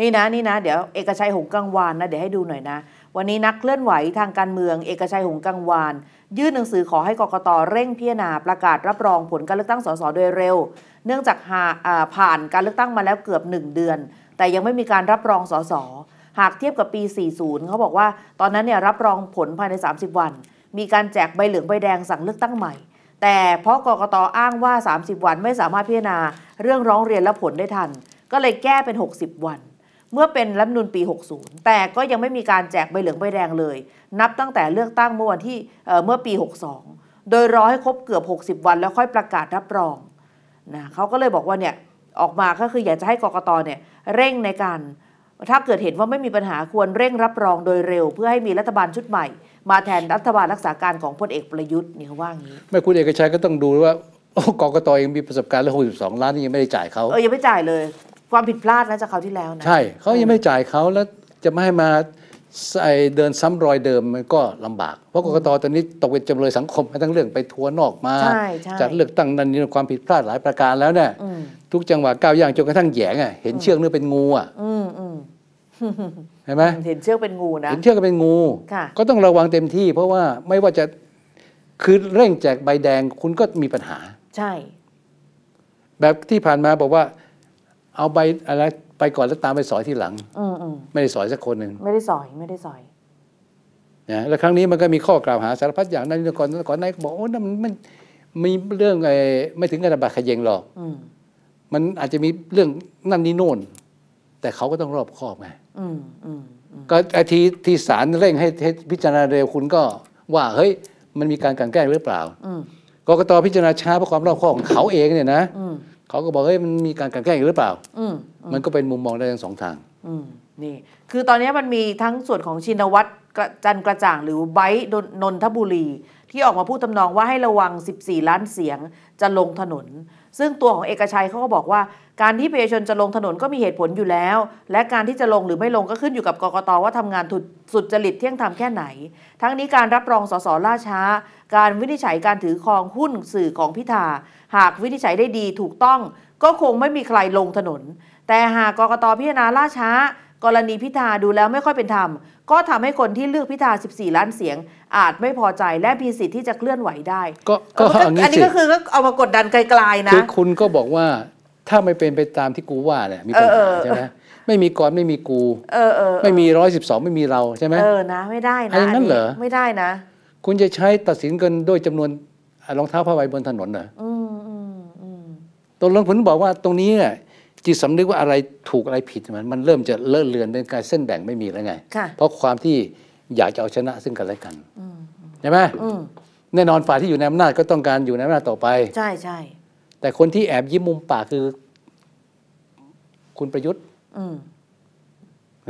นี่นะ นี่นะ เดี๋ยว เอกชัยหงกังวานนะเดี๋ยวให้ดูหน่อยนะ วันนี้นักเคลื่อนไหวทางการเมือง เอกชัยหงกังวาน ยื่นหนังสือขอให้กกตเร่งพิจารณาประกาศรับรองผลการเลือกตั้งสสโดยเร็วเนื่องจากหาผ่านการเลือกตั้งมาแล้วเกือบ 1 เดือน แต่ยังไม่มีการรับรอง สส หากเทียบกับปี 40 เขาบอกว่า ตอนนั้นเนี่ยรับรองผลภายใน 30 วัน มีการแจกใบเหลืองใบแดงสั่งเลือกตั้งใหม่ แต่เพราะกกตอ้างว่า 30 วันไม่สามารถพิจารณาเรื่องร้องเรียนและผลได้ทัน ก็เลยแก้เป็น 60 วัน เมื่อเป็นรัฐนุนปี 60 แต่ก็ยังไม่มีการแจกใบเหลืองใบแดงเลย นับตั้งแต่เลือกตั้งเมื่อวันที่เมื่อปี 62 โดยรอให้ครบเกือบ 60 วันแล้วค่อยประกาศรับรองนะเขาก็เลยบอกว่าเนี่ย ออกมาก็คืออยากจะให้กกต เนี่ย เร่งในการ ถ้าเกิดเห็นว่าไม่มีปัญหาควรเร่งรับรองโดยเร็ว เพื่อให้มีรัฐบาลชุดใหม่มาแทนรัฐบาลรักษาการของพลเอกประยุทธ์นี่เขาว่างี้ ไม่คุณเอกชัยก็ต้องดูว่ากกตเองมีประสบการณ์เรื่อง6ล้านนี่ยังไม่ได้จ่ายเขาเออยังไม่จ่ายเลยความผิดพลาดนะจากเขาที่แล้วนะใช่เขายังไม่จ่ายเขาแล้วจะไม่ให้มาเดินซ้ำรอยเดิมมันก็ลำบาก เพราะกกตตอนนี้ตกเป็นจำเลยสังคมทั้งเรื่องไปทัวร์นอกมาจัดเลือกตั้งนั้นนี่ความผิดพลาดหลายประการแล้วเนี่ยทุกจังหวะก้าวย่างจนกระทั่งแยงอ่ะ เห็นเชือกนึกเป็นงูอ่ะเห็นไหมเห็นเชือกเป็นงูนะเห็นเชือกก็เป็นงูก็ต้องระวังเต็มที่เพราะว่าไม่ว่าจะคือเร่งแจกใบแดงคุณก็มีปัญหา ใช่ แบบที่ผ่านมาบอกว่า เอาใบอะไรไปก่อนแล้วตามไปสอยที่หลังอืมไม่ได้สอยสักคนหนึ่งไม่ได้สอยไม่ได้สอยนะแล้วครั้งนี้มันก็มีข้อกล่าวหาสารพัดอย่างนั้นก่อนก่อนนายบอกโอ้นั่นมันมีเรื่องไอ้ไม่ถึงกระดาษขยงหรอกมันอาจจะมีเรื่องนั่นนี่โน่น แต่เขาก็ต้องรอบคอบไงก็ไอก็ทีทีสารเร่งให้พิจารณาเร็วคุณก็ ว่าเฮ้ย มันมีการกันแกล้งหรือเปล่ากรกตพิจารณาช้าเพราะความรอบคอบของเขาเองเนี่ยนะเขาก็บอกเฮ้ยมันมีการกันแกล้งหรือเปล่า มันก็เป็นมุมมองได้ทั้งสองทางนี่ คือตอนนี้มันมีทั้งส่วนของชินวัตรจันกระจ่างหรือไบต์นนทบุรี ที่ออกมาพูดทำนองว่าให้ระวัง 14 ล้านเสียงจะลงถนน ซึ่งตัวของเอกชัยเขาก็บอกว่าการที่ประชาชนจะลงถนนก็มีเหตุผลอยู่แล้ว และการที่จะลงหรือไม่ลงก็ขึ้นอยู่กับกกตว่าทำงานสุดจริตเที่ยงธรรมแค่ไหน ทั้งนี้การรับรองสสล่าช้า การวินิจฉัยการถือครองหุ้นสื่อของพิธาหากวินิจฉัยได้ดีถูกต้องก็คงไม่มีใครลงถนน แต่หากกกตพิจารณาล่าช้ากรณีพิธาดูแล้วไม่ค่อยเป็นธรรม ก็ทำให้คนที่เลือกพิธา14 ล้านเสียง อาจไม่พอใจและมีสิทธิ์ที่จะเคลื่อนไหวได้ ก็อันนี้ก็คือก็เอามากดดันไกลๆนะคือคุณก็บอกว่าถ้าไม่เป็นไปตามที่กูว่าเนี่ยมีปัญหาใช่ไหมไม่มีกรไม่มีกู เออเออไม่มีร้อยสิบสองไม่มีเราใช่ไหม เออนะ ไม่ได้นะไอ้นั่นเหรอไม่ได้นะ คุณจะใช้ตัดสินกันด้วยจำนวนรองเท้าผ้าใบบนถนนเหรอตรงนัองผมบอกว่าตรงนี้เนี่ยจิตสำนึกว่าอะไรถูกอะไรผิด มันมันเริ่มจะเลอะเลือนเป็นการเส้นแบ่งไม่มีแล้วไงเพราะความที่อยากจะเอาชนะซึ่งกันและกันใช่ไหมแน่นอนฝ่ายที่อยู่ในอำนาจก็ต้องการอยู่ในอำนาจต่อไป ใช่ใช่แต่คนที่แอบยิ้มมุมปากคือ คุณประยุทธ์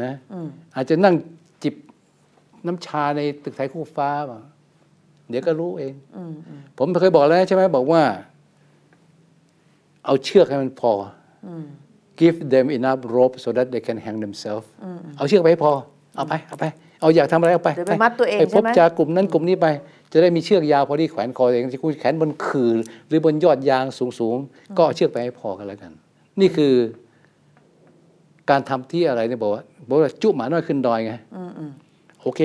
นะอาจจะนั่งจิบน้ำชาในตึกไทยคู่ฟ้าเดี๋ยวก็รู้เองผมเคยบอกแล้วใช่ไหมบอกว่า เอาเชือกให้มันพอ give them enough rope so that they can hang themselves เอาเชือกไปพอ เอาไป เอาไป เอาอยากทำอะไรเอาไปไปมัดตัวเองไปพบจากกลุ่มนั้น กลุ่มนี้ไปจะได้มีเชือกยาวพอที่แขวนคอเอง จะคุณแขวนบนขื่อหรือบนยอดยางสูงๆ ก็เชือกไปให้พอกันแล้วกัน นี่คือการทำที่อะไรเนี่ยบอกว่าบอกว่า จุหมาน้อยขึ้นดอยไงโอเค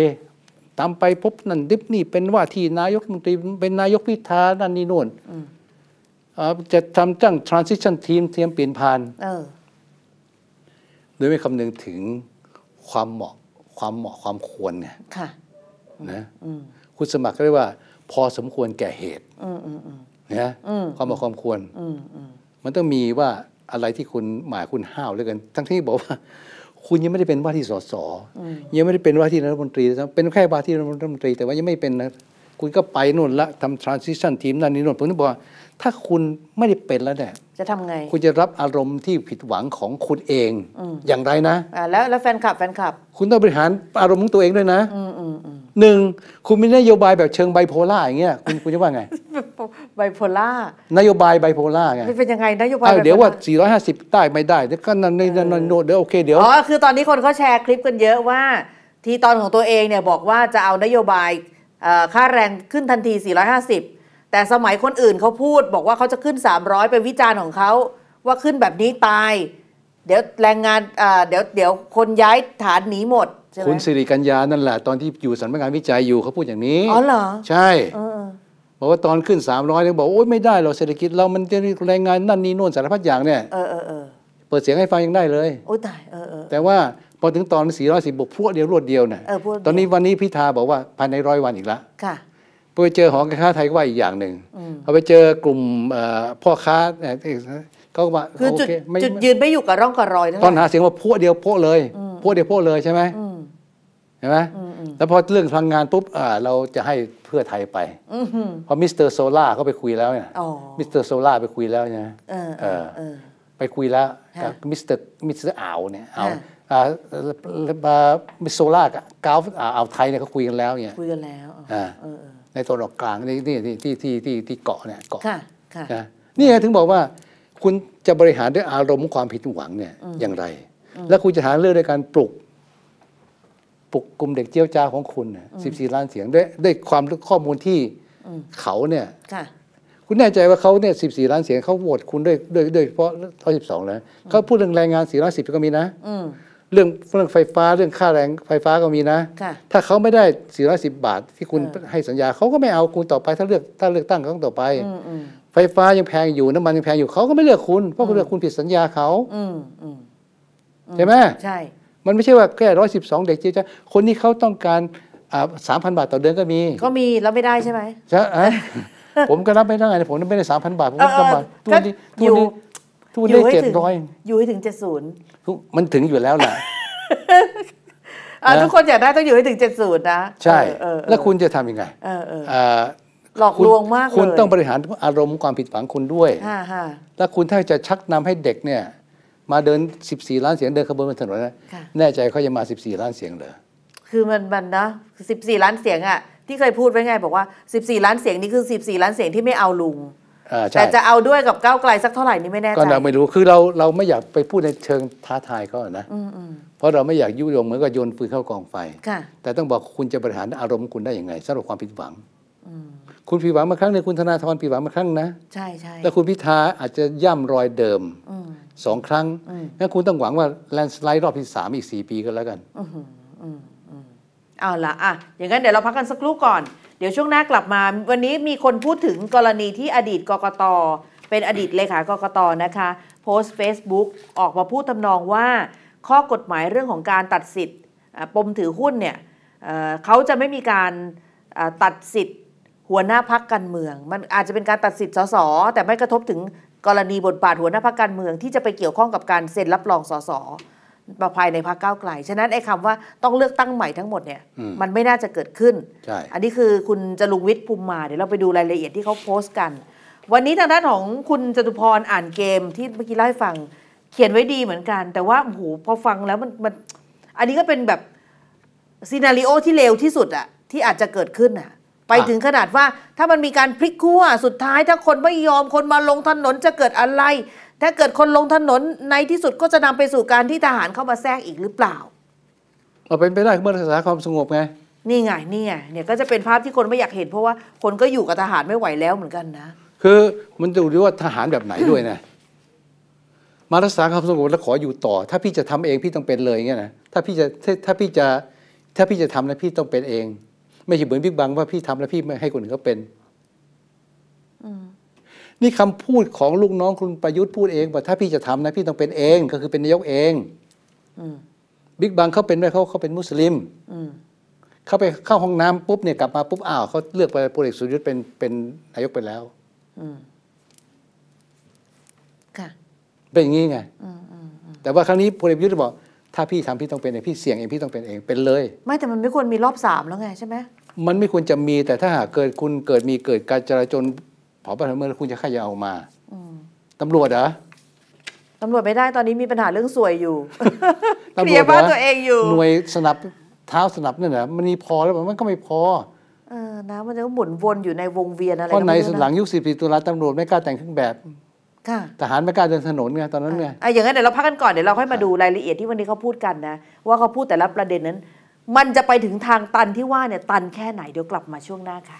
ตามไปพบนั่นดิบนี่เป็นว่าที่นายกมนตรีเป็นนายกพิธา นั่นนี่นู่นจะทำจัาง transition team เทียมเปลี่ยนผ่านโดยไม่คำนึงถึงความเหมาะความเหมาะความควรเนี่ยนะคุณสมัครเรียกว่าพอสมควรแก่เหตุนะความเหมาะความควร มันต้องมีว่าอะไรที่คุณหมายคุณห้าวเลยกัน ทั้งที่บอกว่า คุณยังไม่ได้เป็นว่าที่สส ยังไม่ได้เป็นว่าที่รัฐมนตรีเป็นแค่ว่าที่รัฐมนตรีแต่ว่ายังไม่เป็นนะ คุณก็ไปนู่นละทำทรานซิชันทีมนั่นนี่นู่นผมถึงบอกถ้าคุณไม่ได้เป็นแล้วเนี่ยจะทำไง คุณจะรับอารมณ์ที่ผิดหวังของคุณเองออย่างไรนะะแล้วแล้วแฟนคลับ แฟนคลับ คุณต้องบริหารอารมณ์ของตัวเองด้วยนะหนึ่งคุณมีนโยบายแบบเชิงไบโพล่าอย่างเงี้ยคุณคุณจะว่าไงไบโพล่านโยบายไบโพล่าไงเป็นยังไงนโยบายเดี๋ยวว่า 450 ใต้ไม่ได้เดี๋ยวก็นั่นในนั่นโนเดี๋ยวโอเคเดี๋ยว อ๋อคือตอนนี้คนเขาแชร์คลิปกันเยอะว่า ทีตอนของตัวเองเนี่ยบอกว่าจะเอานโยบายค่าแรงขึ้นทันที 450แต่สมัยคนอื่นเขาพูดบอกว่าเขาจะขึ้น 300 เป็นวิจารณ์ของเขา ว่าขึ้นแบบนี้ตาย เดี๋ยวแรงงานเดี๋ยวเดี๋ยวคนย้ายฐานหนีหมดคุณสิริกัญญานั่นแหละตอนที่อยู่สำนักงานวิจัยอยู่เขาพูดอย่างนี้อ๋อเหรอใช่บอกว่าตอนขึ้น 300เนี่ยบอกโอ๊ยไม่ได้เราเศรษฐกิจ เรามันจะแรงงานนั่นนี่โน่นสารพัดอย่างเนี่ยเออเออเออเปิดเสียงให้ฟังยังได้เลยโอ้ตายเออเออแต่ว่าพอถึงตอน410บวกพวกเดียวรวดเดียวเนี่ยตอนนี้วันนี้พิธาบอกว่าภายในร้อยวันอีกละค่ะพอไปเจอหอการค้าไทยก็ว่าอีกอย่างหนึ่งพอไปเจอกลุ่มพ่อค้าเขาก็ว่าคือจุดจุดยืนไม่อยู่กับร่องกับรอยตอนหาเสียงว่าพวกเดียวพวกเลย พวกเดียวพวกเลยใช่ไหมใช่ไหมแล้วพอเรื่องพลังงานปุ๊บเราจะให้เพื่อไทยไปพอมิสเตอร์โซล่าเขาไปคุยแล้วเนี่ยมิสเตอร์โซล่าไปคุยแล้วเนี่ยไปคุยแล้วกับมิสเตอร์มิสเตอร์อ่าวเนี่ยอ่าวมิสโซล่ากับกาวอ่าวไทยเนี่ยเขาคุยกันแล้วเนี่ย คุยกันแล้วในตัวหลอกกลางนี่นี่ที่ที่ที่ที่เกาะเนี่ยเกาะนะนี่ถึงบอกว่าคุณจะบริหารด้วยอารมณ์ความผิดหวังเนี่ย อย่างไร แล้วคุณจะหาเรื่องด้วยการปลุกปลุกกลุ่มเด็กเจียวจ้าของคุณสสิบี่ล้านเสียงได้ได้ความข้อมูลที่เขาเนี่ยคุณแน่ใจว่าเขาเนี่ยสสิบี่ล้านเสียงเขาโหวตคุณด้วยด้วยด้วย เพราะร้อสิบสองแล้วเขาพูดเรื่องแรงงานสี่ร้อยสิบก็มีนะเรื่องเรื่องไฟฟ้าเรื่องค่าแรงไฟฟ้าก็มีนะ ถ้าเขาไม่ได้สี่ร้ยสิบาทที่คุณให้สัญญา เขาก็ไม่เอาคุณต่อไปถ้าเลือกถ้าเลือกตั้งครั้งต่อไปไฟฟ้ายังแพงอยู่น้ำมันยังแพงอยู่เขาก็ไม่เลือกคุณ เพราะคุณเลือกคุณผิดสัญญาเขาใช่ไหมใช่มันไม่ใช่ว่าแค่ร้อยสิบสองเด็กเจ๊จ้าคนที่เขาต้องการสามพันบาทต่อเดือนก็มีก็มีร้วไม่ได้ใช่ไหมใช่ผมก็รับไม่ได้ผมไม่ได้สามพันบาทผมก็รับทัวนี้ทุนนี้ทุกวันได้เจ็ดร้อยอยู่ให้ถึงเจ็ดศูนย์ มันถึงอยู่แล้วแหละทุกคนอยากได้ต้องอยู่ให้ถึงเจ็ดศูนย์นะ ใช่ แล้วคุณจะทำยังไงหลอกลวงมากเลย คุณต้องบริหารอารมณ์ความผิดหวังคุณด้วยแล้วคุณถ้าจะชักนำให้เด็กเนี่ย มาเดิน14 ล้านเสียงเดินขบวนบนถนนนะแน่ใจเขาจะมา14 ล้านเสียงเหรอคือมันมันนะ14 ล้านเสียงอะที่เคยพูดไว้ไงบอกว่า 14 ล้านเสียงนี้คือ 14 ล้านเสียงที่ไม่เอาลุงแต่จะเอาด้วยกับก้าวไกลสักเท่าไหร่นี่ไม่แน่ใจก็เราไม่รู้คือเราเราไม่อยากไปพูดในเชิงท้าทายเขานะเพราะเราไม่อยากยุยงเหมือนกับโยนฟืนเข้ากองไฟแต่ต้องบอกคุณจะบริหารอารมณ์คุณได้อย่างไงสำหรับความผิดหวังคุณผิดหวังมาครั้งหนึ่งคุณธนาธรผิดหวังมาครั้งนะใช่ใช่แล้วคุณพิธาอาจจะย่ำรอยเดิมสองครั้งงั้นคุณต้องหวังว่าแลนสไลด์รอบที่สามอีกสี่ปีก็แล้วกันเอาละอ่ะอย่างนั้นเดี๋ยวเราพักกันสักครู่ก่อน เดี๋ยวช่วงหน้ากลับมา วันนี้มีคนพูดถึงกรณีที่อดีตกกตเป็นอดีตเลขากกตนะคะโพสต์ Facebook ออกมาพูดทำนองว่าข้อกฎหมายเรื่องของการตัดสิทธิ์ปมถือหุ้นเนี่ยเขาจะไม่มีการตัดสิทธิ์ หัวหน้าพักการเมือง มันอาจจะเป็นการตัดสิทธิ์สสแต่ไม่กระทบถึงกรณีบทบาทหัวหน้าพักการเมือง ที่จะไปเกี่ยวข้องกับการเซ็นรับรองสสประภายในพรรคก้าวไกล ฉะนั้นไอ้คำว่าต้องเลือกตั้งใหม่ทั้งหมดเนี่ยมันไม่น่าจะเกิดขึ้น อันนี้คือคุณจรุงวิทย์ภูมิมาเดี๋ยวเราไปดูรายละเอียดที่เขาโพสต์กัน วันนี้ทางด้านของคุณจตุพรอ่านเกมที่เมื่อกี้เล่าให้ฟังเขียนไว้ดีเหมือนกัน แต่ว่าโอ้โหพอฟังแล้วมันมันอันนี้ก็เป็นแบบซีนารีโอที่เลวที่สุดอะที่อาจจะเกิดขึ้นอะไปถึงขนาดว่าถ้ามันมีการพลิกขั้วสุดท้ายถ้าคนไม่ยอมคนมาลงถนนจะเกิดอะไรถ้าเกิดคนลงถนนในที่สุดก็จะนำไปสู่การที่ทหารเข้ามาแทรกอีกหรือเปล่าเราเป็นไปได้เมื่อรักษาความสงบไงนี่ไงนี่ไงเนี่ยก็จะเป็นภาพที่คนไม่อยากเห็นเพราะว่าคนก็อยู่กับทหารไม่ไหวแล้วเหมือนกันนะ คือมันดูด้วว่าทหารแบบไหนด้วยนะ มารักษาความสงบแล้วขออยู่ต่อ ถ้าพี่จะทำเองพี่ต้องเป็นเลยเงี้ยนะถ้าพี่จะถ้าพี่จะถ้าพี่จะทำแล้วพี่ต้องเป็นเอง ไม่ใช่เหมือนพี่บังว่าพี่ทำแล้วพี่ไม่ให้คนอื่นเขาเป็นนี่คำพูดของลูกน้องคุณประยุทธ์พูดเอง ว่าถ้าพี่จะทำนะพี่ต้องเป็นเอง ก็คือเป็นนายกเองบิ๊กบังเขาเป็นไหมเขาเขาเป็นมุสลิมเขาไปเข้าห้องน้ำปุ๊บเนี่ยกลับมาปุ๊บอ้าวเขาเลือกไปพลเอกสุรยุทธ์เป็นเป็นนายกไปแล้วค่ะเป็นอย่างนี้ไงแต่ว่าครั้งนี้พลเอกยุทธ์บอกถ้าพี่ทำพี่ต้องเป็นเองพี่เสี่ยงเองพี่ต้องเป็นเองเป็นเลย ไม่แต่มันไม่ควรมีรอบสามแล้วไงใช่ไหมมันไม่ควรจะมี แต่ถ้าหากเกิดคุณเกิดมีเกิดการจราจรผอบเมื่อคุณจะขยาเอามาตำรวจเหรอ ตำรวจไม่ได้ตอนนี้มีปัญหาเรื่องสวยอยู่เคลียร์บ้านตัวเองอยู่ หน่วยสนับเท้าสนับนี่นเหรอมันมีพอแล้วมันก็ไม่พอเอำนะมันจะหมุนวนอยู่ในวงเวียนอะไรเพราะในหลังยุค14ตุลาตำรวจไม่กล้าแต่งเครื่องแบบทหารไม่กล้าเดินถนนไงตอนนั้นไงอ่ะอย่างนั้นเดี๋ยวเราพักกันก่อนเดี๋ยวเราค่อยมาดูรายละเอียดที่วันนี้เขาพูดกัน นะว่าเขาพูดแต่ละประเด็นนั้น มันจะไปถึงทางตันที่ว่าเนี่ย ตันแค่ไหนเดี๋ยวกลับมาช่วงหน้าค่ะ